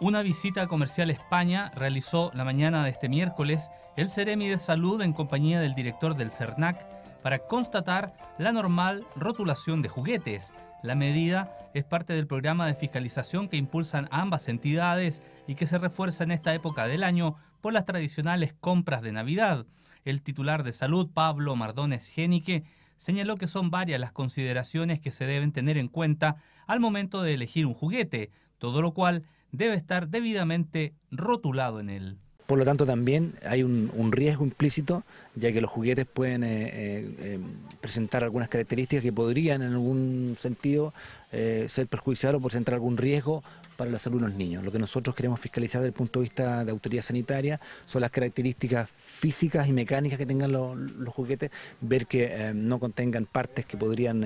Una visita comercial a España realizó la mañana de este miércoles el Ceremi de Salud en compañía del director del CERNAC para constatar la normal rotulación de juguetes, la medida es parte del programa de fiscalización que impulsan ambas entidades y que se refuerza en esta época del año por las tradicionales compras de Navidad. El titular de salud, Pablo Mardones Génique, señaló que son varias las consideraciones que se deben tener en cuenta al momento de elegir un juguete, todo lo cual debe estar debidamente rotulado en él. Por lo tanto, también hay un, riesgo implícito, ya que los juguetes pueden eh, eh, eh, presentar algunas características que podrían, en algún sentido, ser perjudiciales o presentar algún riesgo para la salud de los niños. Lo que nosotros queremos fiscalizar desde el punto de vista de autoridad sanitaria son las características físicas y mecánicas que tengan los, juguetes, ver que no contengan partes que podrían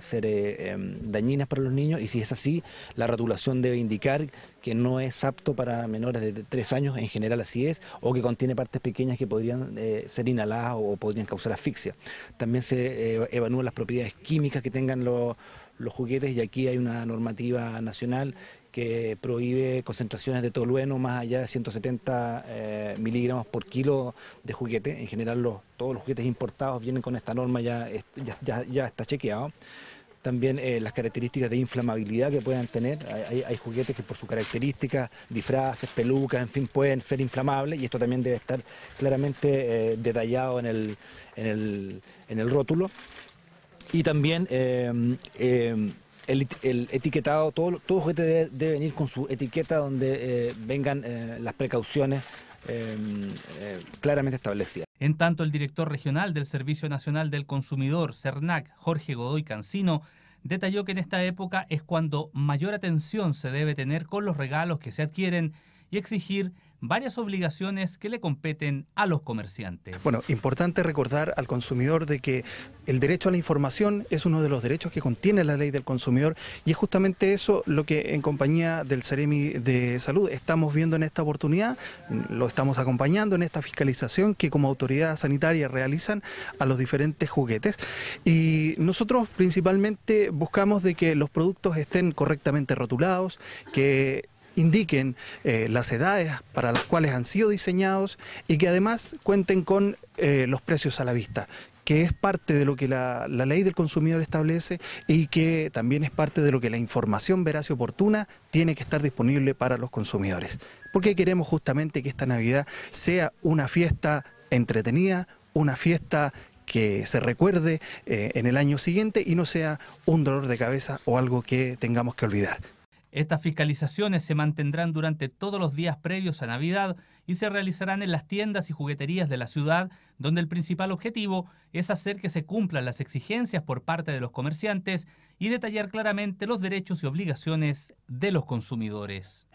ser dañinas para los niños y si es así, la ratulación debe indicar que no es apto para menores de 3 años, en general así o que contiene partes pequeñas que podrían eh, ser inhaladas o, podrían causar asfixia. También se eh, evalúan las propiedades químicas que tengan los, juguetes y aquí hay una normativa nacional que prohíbe concentraciones de tolueno más allá de 170 eh, miligramos por kilo de juguete. En general todos los juguetes importados vienen con esta norma, ya está chequeado también eh, las características de inflamabilidad que puedan tener. Hay, juguetes que por su características, disfraces, pelucas, en fin, pueden ser inflamables y esto también debe estar claramente eh, detallado en el, en, el, rótulo. Y también eh, el, etiquetado, todo, todo juguete deben debe, venir con su etiqueta donde vengan las precauciones claramente establecidas. En tanto, el director regional del Servicio Nacional del Consumidor, CERNAC, Jorge Godoy Cancino, detalló que en esta época es cuando mayor atención se debe tener con los regalos que se adquieren y exigir varias obligaciones que le competen a los comerciantes. Bueno, importante recordar al consumidor de que el derecho a la información es uno de los derechos que contiene la ley del consumidor y es justamente eso lo que en compañía del Ceremi de Salud estamos viendo en esta oportunidad, lo estamos acompañando en esta fiscalización que como autoridad sanitaria realizan a los diferentes juguetes y nosotros principalmente buscamos de que los productos estén correctamente rotulados, que indiquen eh, las edades para las cuales han sido diseñados y que además cuenten con eh, los precios a la vista que es parte de lo que la, ley del consumidor establece y que también es parte de lo que la información veraz y oportuna tiene que estar disponible para los consumidores. Porque queremos justamente que esta Navidad sea una fiesta entretenida, una fiesta que se recuerde eh, en el año siguiente y no sea un dolor de cabeza o algo que tengamos que olvidar. Estas fiscalizaciones se mantendrán durante todos los días previos a Navidad y se realizarán en las tiendas y jugueterías de la ciudad, donde el principal objetivo es hacer que se cumplan las exigencias por parte de los comerciantes y detallar claramente los derechos y obligaciones de los consumidores.